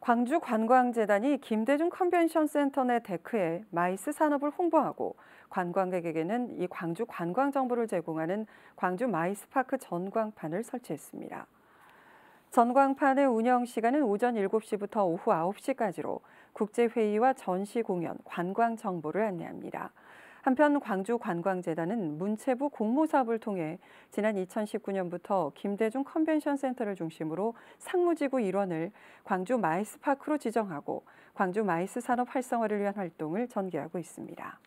광주관광재단이 김대중 컨벤션 센터 내 데크에 마이스 산업을 홍보하고 관광객에게는 이 광주 관광 정보를 제공하는 광주 마이스파크 전광판을 설치했습니다. 전광판의 운영 시간은 오전 7시부터 오후 9시까지로 국제회의와 전시 공연, 관광 정보를 안내합니다. 한편 광주관광재단은 문체부 공모사업을 통해 지난 2019년부터 김대중 컨벤션 센터를 중심으로 상무지구 일원을 광주 마이스파크로 지정하고 광주 마이스 산업 활성화를 위한 활동을 전개하고 있습니다.